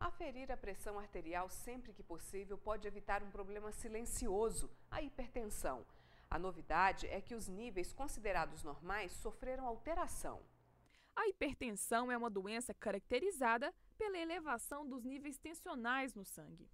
Aferir a pressão arterial sempre que possível pode evitar um problema silencioso, a hipertensão. A novidade é que os níveis considerados normais sofreram alteração. A hipertensão é uma doença caracterizada pela elevação dos níveis tensionais no sangue.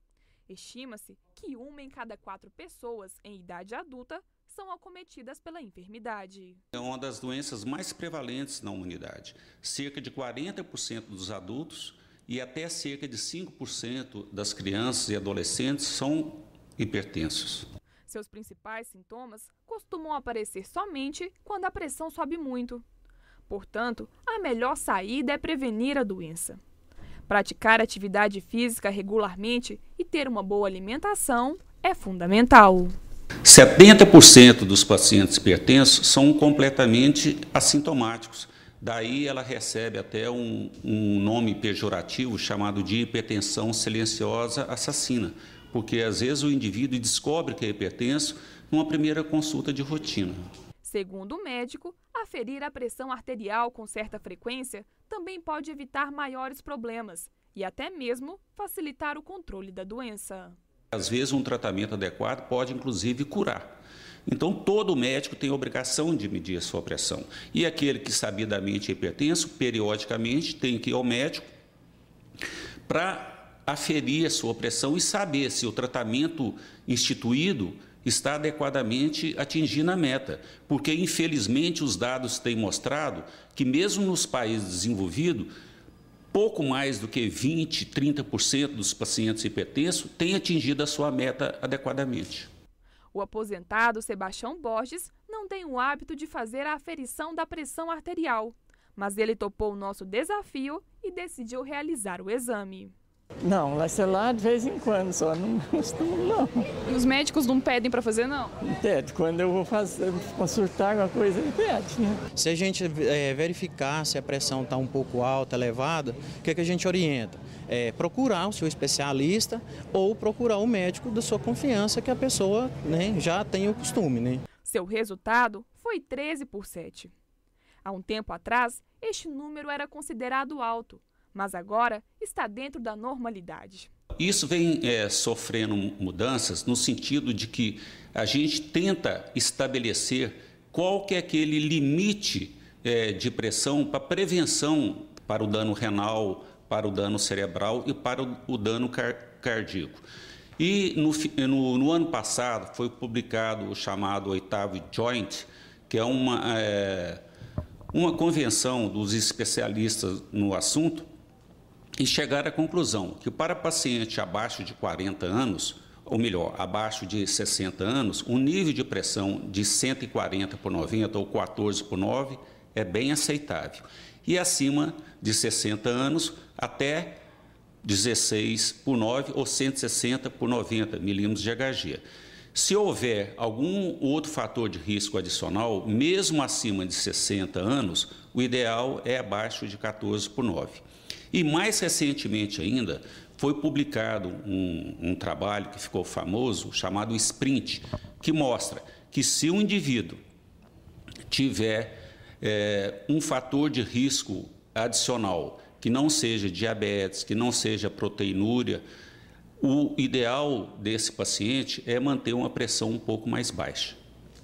Estima-se que uma em cada quatro pessoas em idade adulta são acometidas pela enfermidade. É uma das doenças mais prevalentes na humanidade. Cerca de 40% dos adultos e até cerca de 5% das crianças e adolescentes são hipertensos. Seus principais sintomas costumam aparecer somente quando a pressão sobe muito. Portanto, a melhor saída é prevenir a doença. Praticar atividade física regularmente e ter uma boa alimentação é fundamental. 70% dos pacientes hipertensos são completamente assintomáticos Daí ela recebe até um, um nome pejorativo chamado de hipertensão silenciosa assassina, porque às vezes o indivíduo descobre que é hipertenso numa primeira consulta de rotina. Segundo o médico, aferir a pressão arterial com certa frequência também pode evitar maiores problemas e até mesmo facilitar o controle da doença. Às vezes, um tratamento adequado pode, inclusive, curar. Então, todo médico tem a obrigação de medir a sua pressão. E aquele que sabidamente é hipertenso, periodicamente, tem que ir ao médico para aferir a sua pressão e saber se o tratamento instituído está adequadamente atingindo a meta. Porque, infelizmente, os dados têm mostrado que, mesmo nos países desenvolvidos, pouco mais do que 20, 30% dos pacientes hipertensos têm atingido a sua meta adequadamente. O aposentado Sebastião Borges não tem o hábito de fazer a aferição da pressão arterial, mas ele topou o nosso desafio e decidiu realizar o exame. Não, lá de vez em quando, só não costumo não. E os médicos não pedem para fazer, não? Pede, quando eu vou fazer, consultar alguma coisa, ele pede, né? Se a gente é, verificar se a pressão está um pouco alta, elevada, o que, é que a gente orienta? É, procurar o seu especialista ou procurar o médico da sua confiança que a pessoa né, já tem o costume, né? Seu resultado foi 13 por 7. Há um tempo atrás, este número era considerado alto, mas agora está dentro da normalidade. Isso vem é, sofrendo mudanças no sentido de que a gente tenta estabelecer qual que é aquele limite é, de pressão para prevenção para o dano renal, para o dano cerebral e para o dano cardíaco. E no, no, no ano passado foi publicado o chamado oitavo Joint, que é uma, é, uma convenção dos especialistas no assunto, e chegar à conclusão que para paciente abaixo de 40 anos, ou melhor, abaixo de 60 anos, um nível de pressão de 140 por 90 ou 14 por 9 é bem aceitável. E acima de 60 anos, até 16 por 9 ou 160 por 90 milímetros de Hg. Se houver algum outro fator de risco adicional, mesmo acima de 60 anos, o ideal é abaixo de 14 por 9. E mais recentemente ainda, foi publicado um, um trabalho que ficou famoso, chamado Sprint, que mostra que se o um indivíduo tiver é, um fator de risco adicional, que não seja diabetes, que não seja proteinúria, o ideal desse paciente é manter uma pressão um pouco mais baixa.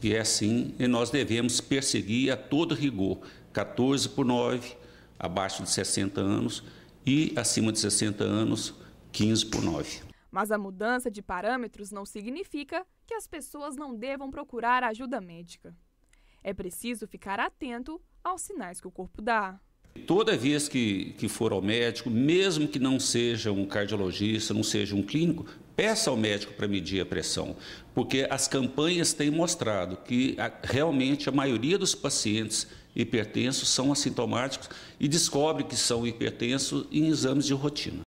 E é assim e nós devemos perseguir a todo rigor, 14 por 9, abaixo de 60 anos, e acima de 60 anos, 15 por 9. Mas a mudança de parâmetros não significa que as pessoas não devam procurar ajuda médica. É preciso ficar atento aos sinais que o corpo dá. Toda vez que, que for ao médico, mesmo que não seja um cardiologista, não seja um clínico, Peça ao médico para medir a pressão, porque as campanhas têm mostrado que a, realmente a maioria dos pacientes hipertensos são assintomáticos e descobre que são hipertensos em exames de rotina.